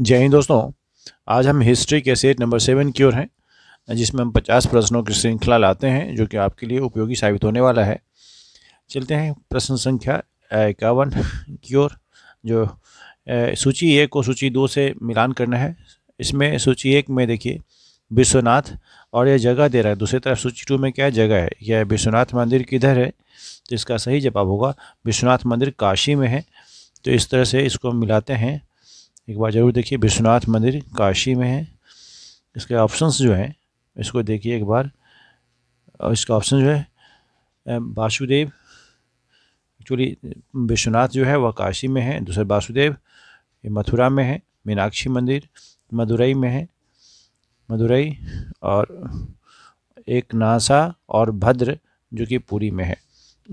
जय हिंद दोस्तों आज हम हिस्ट्री के सेट नंबर सेवन की ओर हैं जिसमें हम पचास प्रश्नों की श्रृंखला लाते हैं जो कि आपके लिए उपयोगी साबित होने वाला है चलते हैं प्रश्न संख्या इक्यावन की ओर जो सूची एक को सूची दो से मिलान करना है इसमें सूची एक में देखिए विश्वनाथ और यह जगह दे रहा है दूसरी तरफ सूची टू में क्या जगह है यह विश्वनाथ मंदिर किधर है तो इसका सही जवाब होगा विश्वनाथ मंदिर काशी में है तो इस तरह से इसको मिलाते हैं एक बार ज़रूर देखिए विश्वनाथ मंदिर काशी में है इसके ऑप्शंस जो हैं इसको देखिए एक बार और इसका ऑप्शन जो है वासुदेव एक्चुअली विश्वनाथ जो है वह काशी में है दूसरा वासुदेव ये मथुरा में है मीनाक्षी मंदिर मदुरई में है मदुरई और एक नासा और भद्र जो कि पूरी में है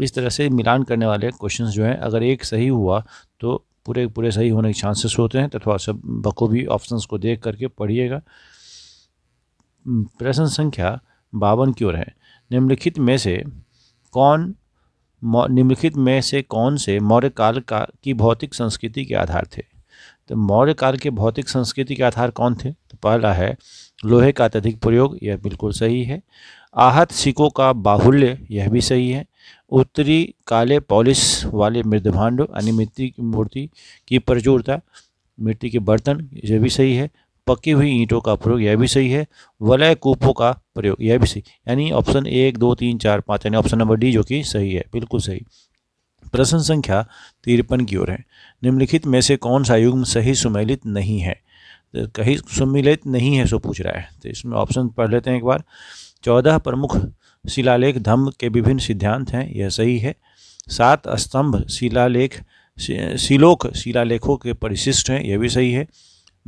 इस तरह से मिलान करने वाले क्वेश्चंस जो हैं अगर एक सही हुआ तो पूरे पूरे सही होने के चांसेस होते हैं तो थोड़ा सा बखूबी ऑप्शंस को देख करके पढ़िएगा हम्म, प्रश्न संख्या बावन की ओर है निम्नलिखित में से कौन निम्नलिखित में से कौन से मौर्य काल का की भौतिक संस्कृति के आधार थे तो मौर्य काल के भौतिक संस्कृति के आधार कौन थे तो पहला है लोहे का अत्यधिक प्रयोग यह बिल्कुल सही है आहत सिकों का बाहुल्य यह भी सही है उत्तरी काले पॉलिश वाले मृदभांड यानी मिट्टी की मूर्ति की प्रचुरता मिट्टी के बर्तन यह भी सही है पकी हुई ईंटों का प्रयोग यह भी सही है वलय कूपों का प्रयोग यह भी सही यानी ऑप्शन एक दो तीन चार पाँच यानी ऑप्शन नंबर डी जो कि सही है बिल्कुल सही प्रश्न संख्या तिरपन की ओर है निम्नलिखित में से कौन सा युग्म सही सुमेलित नहीं है तो कहीं सुमिलित नहीं है सो पूछ रहा है तो इसमें ऑप्शन पढ़ लेते हैं एक बार चौदह प्रमुख शिलालेख धम्म के विभिन्न सिद्धांत हैं यह सही है सात स्तंभ शिलालेख शिलोक शिलालेखों के परिशिष्ट हैं यह भी सही है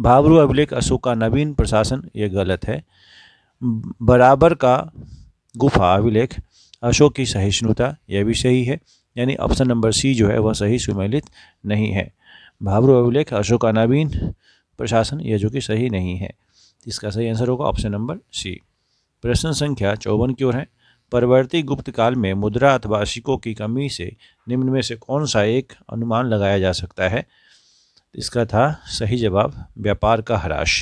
भावरू अभिलेख अशोक का नवीन प्रशासन यह गलत है बराबर का गुफा अभिलेख अशोक की सहिष्णुता यह भी सही है यानी ऑप्शन नंबर सी जो है वह सही सुमेलित नहीं है भावरू अभिलेख अशोक का नवीन प्रशासन यह जो कि सही नहीं है इसका सही आंसर होगा ऑप्शन नंबर सी प्रश्न संख्या चौवन की ओर है परवर्ती गुप्त काल में मुद्रा अथवा सिक्कों की कमी से निम्न में से कौन सा एक अनुमान लगाया जा सकता है इसका था सही जवाब व्यापार का हराश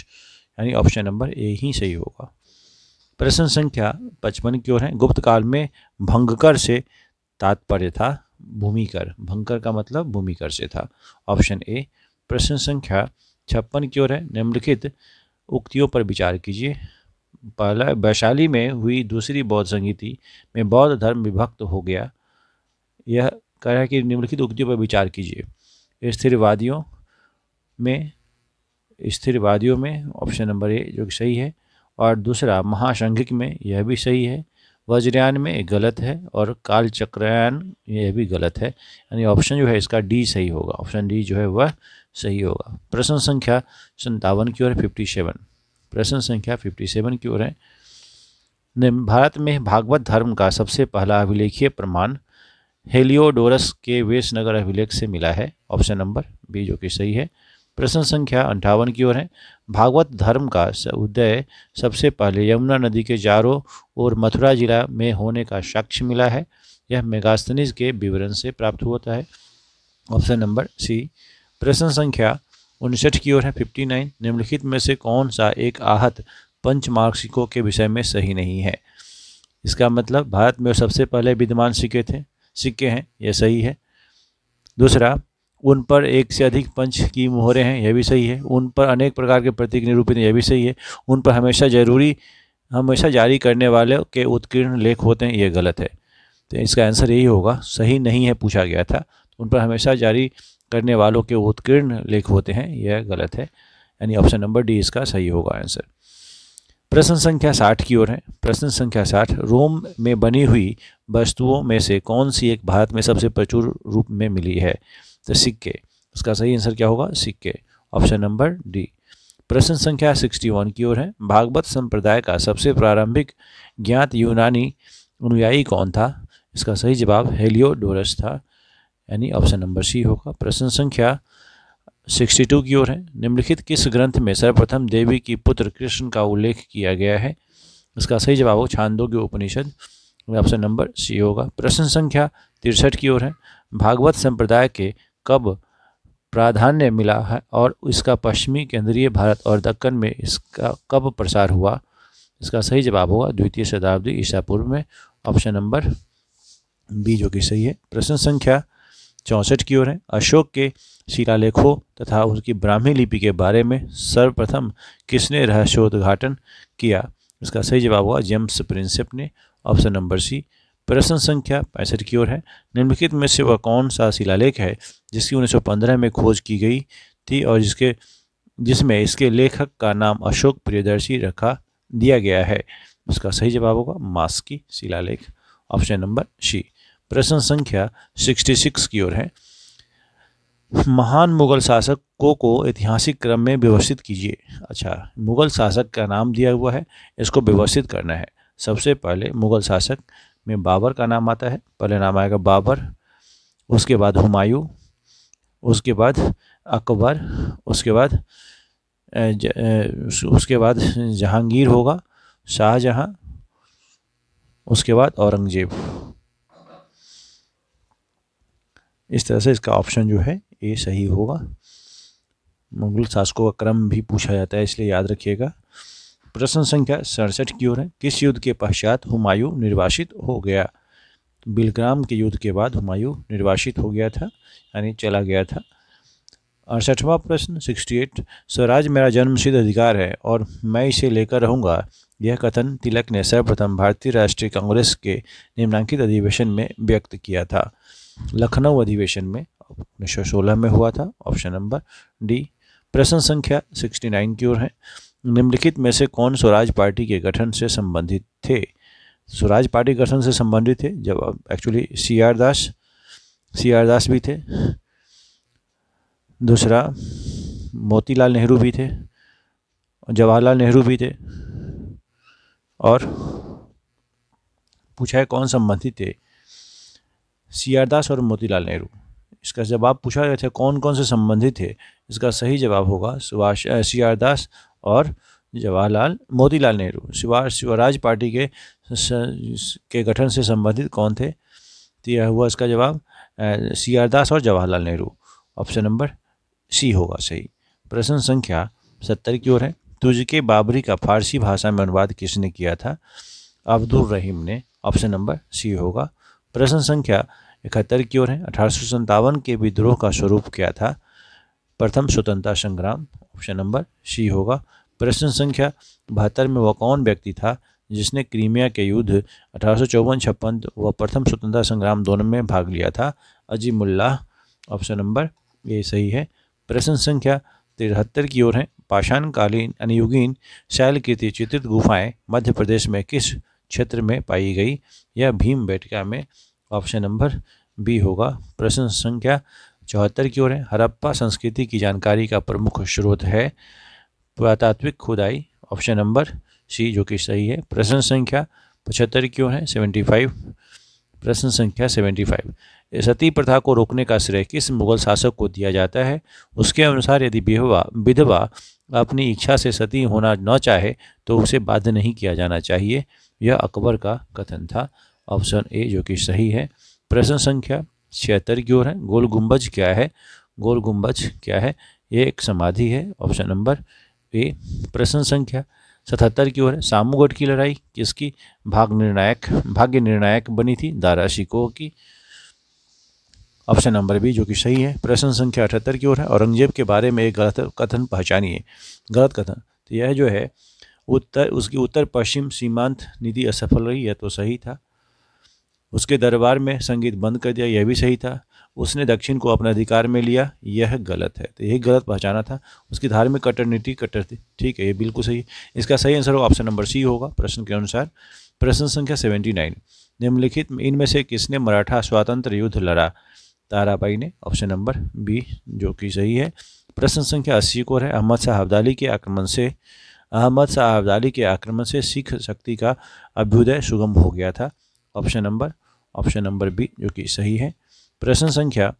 यानी ऑप्शन नंबर ए ही सही होगा प्रश्न संख्या पचपन की ओर है गुप्त काल में भंगकर से तात्पर्य था भूमिकर भंकर का मतलब भूमिकर से था ऑप्शन ए प्रश्न संख्या छप्पन की ओर है निम्नलिखित उक्तियों पर विचार कीजिए पहला वैशाली में हुई दूसरी बौद्ध संगीति में बौद्ध धर्म विभक्त हो गया यह कह रहा है कि निम्नलिखित उक्तियों पर विचार कीजिए स्थिरवादियों में स्थिरवादियों में ऑप्शन नंबर ए जो कि सही है और दूसरा महासंघिक में यह भी सही है वज्रयान में गलत है और कालचक्रयान यह भी गलत है यानी ऑप्शन जो है इसका डी सही होगा ऑप्शन डी जो है वह सही होगा प्रश्न संख्या संतावन की ओर फिफ्टी सेवन प्रश्न संख्या 57 की ओर है भारत में भागवत धर्म का सबसे पहला अभिलेखीय प्रमाण हेलियोडोरस के वेशनगर अभिलेख से मिला है ऑप्शन नंबर बी जो कि सही है प्रश्न संख्या अंठावन की ओर है भागवत धर्म का उदय सबसे पहले यमुना नदी के चारों और मथुरा जिला में होने का साक्ष्य मिला है यह मेगास्तनीज के विवरण से प्राप्त होता है ऑप्शन नंबर सी प्रश्न संख्या उनसठ की ओर है फिफ्टी नाइन निम्नलिखित में से कौन सा एक आहत पंच मार्क्सिकों के विषय में सही नहीं है इसका मतलब भारत में सबसे पहले विद्यमान सिक्के थे सिक्के हैं यह सही है दूसरा उन पर एक से अधिक पंच की मोहरें हैं यह भी सही है उन पर अनेक प्रकार के प्रतीक निरूपित यह भी सही है उन पर हमेशा जरूरी हमेशा जारी करने वाले के उत्कीर्ण लेख होते हैं यह गलत है तो इसका आंसर यही होगा सही नहीं है पूछा गया था उन पर हमेशा जारी करने वालों के उत्कीर्ण लेख होते हैं यह गलत है यानी ऑप्शन नंबर डी इसका सही होगा आंसर प्रश्न संख्या साठ की ओर है प्रश्न संख्या साठ रोम में बनी हुई वस्तुओं में से कौन सी एक भारत में सबसे प्रचुर रूप में मिली है तो सिक्के उसका सही आंसर क्या होगा सिक्के ऑप्शन नंबर डी प्रश्न संख्या 61 की ओर है भागवत संप्रदाय का सबसे प्रारंभिक ज्ञात यूनानी अनुयायी कौन था इसका सही जवाब हेलियोडोरस था यानी ऑप्शन नंबर सी होगा प्रश्न संख्या 62 की ओर है निम्नलिखित किस ग्रंथ में सर्वप्रथम देवी की पुत्र कृष्ण का उल्लेख किया गया है इसका सही जवाब हो Chandogya Upanishad option number C होगा प्रश्न संख्या तिरसठ की ओर है भागवत संप्रदाय के कब प्राधान्य मिला है और इसका पश्चिमी केंद्रीय भारत और दक्कन में इसका कब प्रसार हुआ इसका सही जवाब होगा द्वितीय शताब्दी ईसा पूर्व में ऑप्शन नंबर बी जो कि सही है प्रश्न संख्या चौंसठ की ओर है अशोक के शिलालेखों तथा उसकी ब्राह्मी लिपि के बारे में सर्वप्रथम किसने रहस्योद्घाटन किया इसका सही जवाब हुआ जेम्स प्रिंसेप ने ऑप्शन नंबर सी प्रश्न संख्या पैंसठ की ओर है निम्नलिखित में से वह कौन सा शिलालेख है जिसकी 1915 में खोज की गई थी और जिसके जिसमें इसके लेखक का नाम अशोक प्रियदर्शी रखा दिया गया है उसका सही जवाब होगा मास्की शिलालेख ऑप्शन नंबर सी प्रश्न संख्या 66 की ओर है महान मुगल शासक को को ऐतिहासिक क्रम में व्यवस्थित कीजिए अच्छा मुगल शासक का नाम दिया हुआ है इसको व्यवस्थित करना है सबसे पहले मुगल शासक में बाबर का नाम आता है पहले नाम आएगा बाबर उसके बाद हुमायूं उसके बाद अकबर उसके बाद उसके बाद जहांगीर होगा शाहजहाँ उसके बाद औरंगजेब इस तरह से इसका ऑप्शन जो है ए सही होगा मुगल शासकों का क्रम भी पूछा जाता है इसलिए याद रखिएगा प्रश्न संख्या सड़सठ की ओर है किस युद्ध के पश्चात हुमायूं निर्वासित हो गया तो बिलग्राम के युद्ध के बाद हुमायूं निर्वासित हो गया था यानी चला गया था अड़सठवा प्रश्न 68 स्वराज मेरा जन्मसिद्ध अधिकार है और मैं इसे लेकर रहूँगा यह कथन तिलक ने सर्वप्रथम भारतीय राष्ट्रीय कांग्रेस के निम्नांकित अधिवेशन में व्यक्त किया था लखनऊ अधिवेशन में उन्नीस सौ सोलह में हुआ था ऑप्शन नंबर डी प्रश्न संख्या नाइन की ओर है निम्नलिखित में से कौन स्वराज पार्टी के गठन से संबंधित थे स्वराज पार्टी गठन से संबंधित थे जब actually C R Das C R Das भी थे दूसरा मोतीलाल नेहरू भी थे जवाहरलाल नेहरू भी थे और पूछा है कौन संबंधित थे सी आर दास और मोतीलाल नेहरू इसका जवाब पूछा गया था कौन कौन से संबंधित थे इसका सही जवाब होगा सुभाष सी आर दास और जवाहरलाल मोतीलाल नेहरू सुभाष शिवराज पार्टी के के गठन से संबंधित कौन थे तो यह हुआ इसका जवाब सी आर दास और Jawaharlal Nehru option number C होगा सही प्रश्न संख्या सत्तर की ओर है तुझके बाबरी का फारसी भाषा में अनुवाद किसने किया था अब्दुल रहीम ने ऑप्शन नंबर सी होगा प्रश्न संख्या इकहत्तर की ओर है अठारह के विद्रोह का स्वरूप क्या था प्रथम स्वतंत्रता संग्राम ऑप्शन नंबर सी होगा प्रश्न संख्या बहत्तर में वह कौन व्यक्ति था जिसने क्रीमिया के युद्ध अठारह छप्पन तो व प्रथम स्वतंत्रता संग्राम दोनों में भाग लिया था अजीमुल्लाह ऑप्शन नंबर ये सही है प्रश्न संख्या तिहत्तर की ओर है पाषाणकालीन अनुयुगीन शैलकृति चित्रित गुफाएं मध्य प्रदेश में किस क्षेत्र में पाई गई यह भीम बैठका में ऑप्शन नंबर बी होगा प्रश्न संख्या चौहत्तर की ओर है हड़प्पा संस्कृति की जानकारी का प्रमुख स्रोत है पुरातात्विक खुदाई ऑप्शन नंबर सी जो कि सही है प्रश्न संख्या पचहत्तर की ओर है सेवेंटी फाइव प्रश्न संख्या सेवेंटी फाइव सती प्रथा को रोकने का श्रेय किस मुगल शासक को दिया जाता है उसके अनुसार यदि विधवा विधवा अपनी इच्छा से सती होना न चाहे तो उसे बाध्य नहीं किया जाना चाहिए यह अकबर का कथन था ऑप्शन ए जो कि सही है प्रश्न संख्या छिहत्तर की ओर है गोल गुंबज क्या है गोल गुंबज क्या है ये एक समाधि है ऑप्शन नंबर ए प्रश्न संख्या सतहत्तर की ओर है सामूगढ़ की लड़ाई किसकी भाग निर्णायक भाग्य निर्णायक बनी थी दारा शिकोह की ऑप्शन नंबर बी जो कि सही है प्रश्न संख्या अठहत्तर की ओर है औरंगजेब के बारे में एक गलत कथन पहचानिए गलत कथन तो यह जो है उत्तर उसकी उत्तर पश्चिम सीमांत निधि असफल रही यह तो सही था उसके दरबार में संगीत बंद कर दिया यह भी सही था उसने दक्षिण को अपने अधिकार में लिया यह गलत है तो यही गलत पहचाना था उसकी धार्मिक कट्टरनीति कट्टर थी ठीक है ये बिल्कुल सही है इसका सही आंसर ऑप्शन नंबर सी होगा प्रश्न के अनुसार प्रश्न संख्या सेवेंटी नाइन निम्नलिखित इनमें से किसने मराठा स्वातंत्र युद्ध लड़ा ताराबाई ने ऑप्शन नंबर बी जो कि सही है प्रश्न संख्या अस्सी को है अहमद शाह अब्दाली के आक्रमण से अहमद शाह अब्दाली के आक्रमण से सिख शक्ति का अभ्युदय सुगम हो गया था option number option number B जो कि सही है प्रश्न संख्या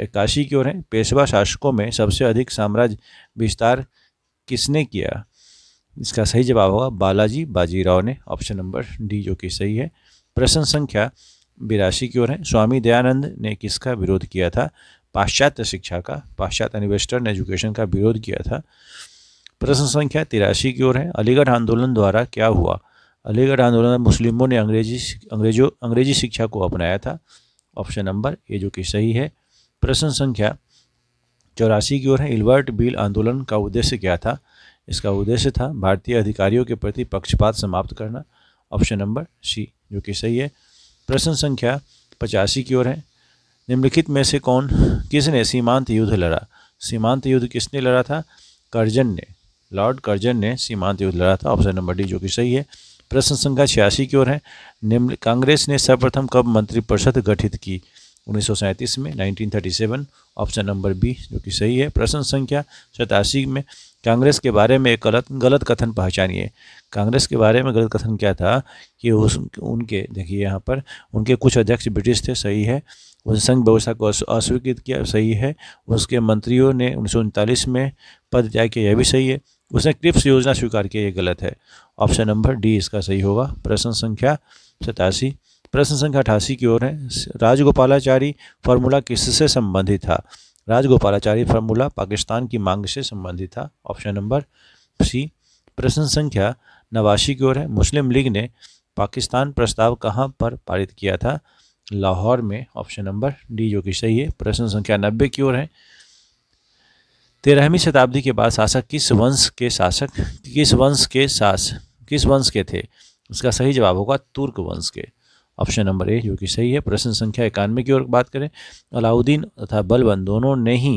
इक्यासी की ओर है पेशवा शासकों में सबसे अधिक साम्राज्य विस्तार किसने किया इसका सही जवाब होगा बालाजी बाजीराव ने ऑप्शन नंबर डी जो कि सही है प्रश्न संख्या बिरासी की ओर है स्वामी दयानंद ने किसका विरोध किया था पाश्चात्य शिक्षा का पाश्चात्य इन्वेस्टर्न एजुकेशन का विरोध किया था प्रश्न संख्या तिरासी की ओर है अलीगढ़ आंदोलन द्वारा क्या हुआ अलीगढ़ आंदोलन में मुस्लिमों ने अंग्रेजी अंग्रेजों अंग्रेजी शिक्षा को अपनाया था ऑप्शन नंबर ए जो कि सही है प्रश्न संख्या चौरासी की ओर है इल्बर्ट बिल आंदोलन का उद्देश्य क्या था इसका उद्देश्य था भारतीय अधिकारियों के प्रति पक्षपात समाप्त करना ऑप्शन नंबर सी जो कि सही है प्रश्न संख्या पचासी की ओर है निम्नलिखित में से कौन किसने सीमांत युद्ध लड़ा सीमांत युद्ध किसने लड़ा था करजन ने लॉर्ड कर्जन ने सीमांत युद्ध लड़ा था ऑप्शन नंबर डी जो कि सही है प्रश्न संख्या छियासी की ओर है निम्न कांग्रेस ने सर्वप्रथम कब मंत्रिपरिषद गठित की उन्नीस में 1937 ऑप्शन नंबर बी जो कि सही है प्रश्न संख्या सतासी में कांग्रेस के बारे में एक गलत गलत कथन पहचानिए कांग्रेस के बारे में गलत कथन क्या था कि उस उनके देखिए यहाँ पर उनके कुछ अध्यक्ष ब्रिटिश थे सही है उन संघ व्यवस्था को अस्वीकृत किया सही है उसके मंत्रियों ने उन्नीस में पद त्याग किया यह भी सही है उसने क्रिप्स योजना स्वीकार किया ये गलत है ऑप्शन नंबर डी इसका सही होगा प्रश्न संख्या सतासी प्रश्न संख्या अठासी की ओर है राजगोपालाचारी फार्मूला किससे संबंधित था राजगोपालाचारी फार्मूला पाकिस्तान की मांग से संबंधित था ऑप्शन नंबर सी प्रश्न संख्या नवासी की ओर है मुस्लिम लीग ने पाकिस्तान प्रस्ताव कहाँ पर पारित किया था लाहौर में ऑप्शन नंबर डी जो कि सही है प्रश्न संख्या नब्बे की ओर है तेरहवीं शताब्दी के बाद शासक किस वंश के शासक किस वंश के शास किस वंश के थे इसका सही जवाब होगा तुर्क वंश के ऑप्शन नंबर ए जो कि सही है प्रश्न संख्या इक्यानवे की ओर बात करें अलाउद्दीन तथा बलबन दोनों ने ही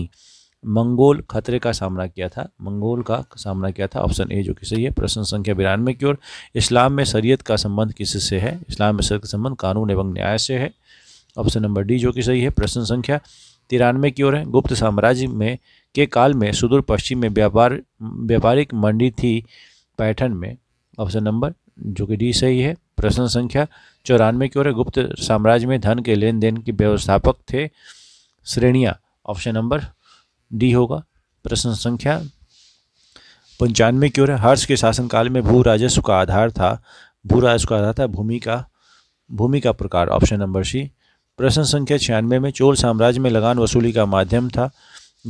मंगोल खतरे का सामना किया था मंगोल का सामना किया था ऑप्शन ए जो कि सही है प्रश्न संख्या बिरानवे की ओर इस्लाम में शरीयत का संबंध किस से है इस्लाम में शरीयत का संबंध कानून एवं न्याय से है ऑप्शन नंबर डी जो कि सही है प्रश्न संख्या तिरानवे की ओर है गुप्त साम्राज्य में के काल में सुदूर पश्चिम में व्यापार व्यापारिक मंडी थी पैठन में ऑप्शन नंबर जो कि डी सही है प्रश्न संख्या चौरानवे की ओर है गुप्त साम्राज्य में धन के लेन देन के व्यवस्थापक थे श्रेणियाँ ऑप्शन नंबर डी होगा प्रश्न संख्या पंचानवे की ओर है हर्ष के शासनकाल में भू राजस्व का आधार था भू राजस्व का आधार था भूमि का भूमि का प्रकार ऑप्शन नंबर सी प्रश्न संख्या छियानवे में चोल साम्राज्य में लगान वसूली का माध्यम था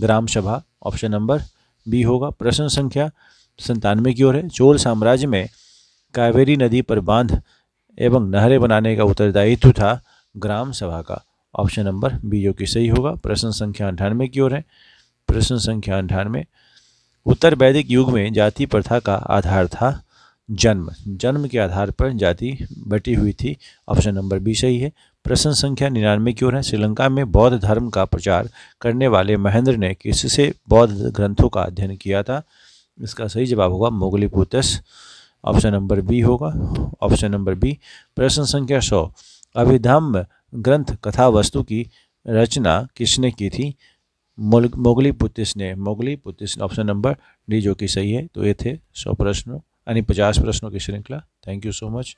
ग्राम सभा ऑप्शन नंबर बी होगा प्रश्न संख्या संतानवे की ओर है चोल साम्राज्य में कावेरी नदी पर बांध एवं नहरें बनाने का उत्तरदायित्व था ग्राम सभा का ऑप्शन नंबर बी जो कि सही होगा प्रश्न संख्या अंठानवे की ओर है प्रश्न संख्या अंठानवे उत्तर वैदिक युग में जाति प्रथा का आधार था जन्म जन्म के आधार पर जाति बटी हुई थी ऑप्शन नंबर बी सही है प्रश्न संख्या निन्यानवे की ओर है श्रीलंका में बौद्ध धर्म का प्रचार करने वाले महेंद्र ने किससे बौद्ध ग्रंथों का अध्ययन किया था इसका सही जवाब होगा मोगलीपुतस ऑप्शन नंबर बी होगा ऑप्शन नंबर बी प्रश्न संख्या सौ अभिधम्म ग्रंथ कथा वस्तु की रचना किसने की थी मोगली पुतिस ने Moggaliputtatissa option number D जो कि सही है तो ये थे सौ प्रश्नों यानी पचास प्रश्नों की श्रृंखला थैंक यू सो मच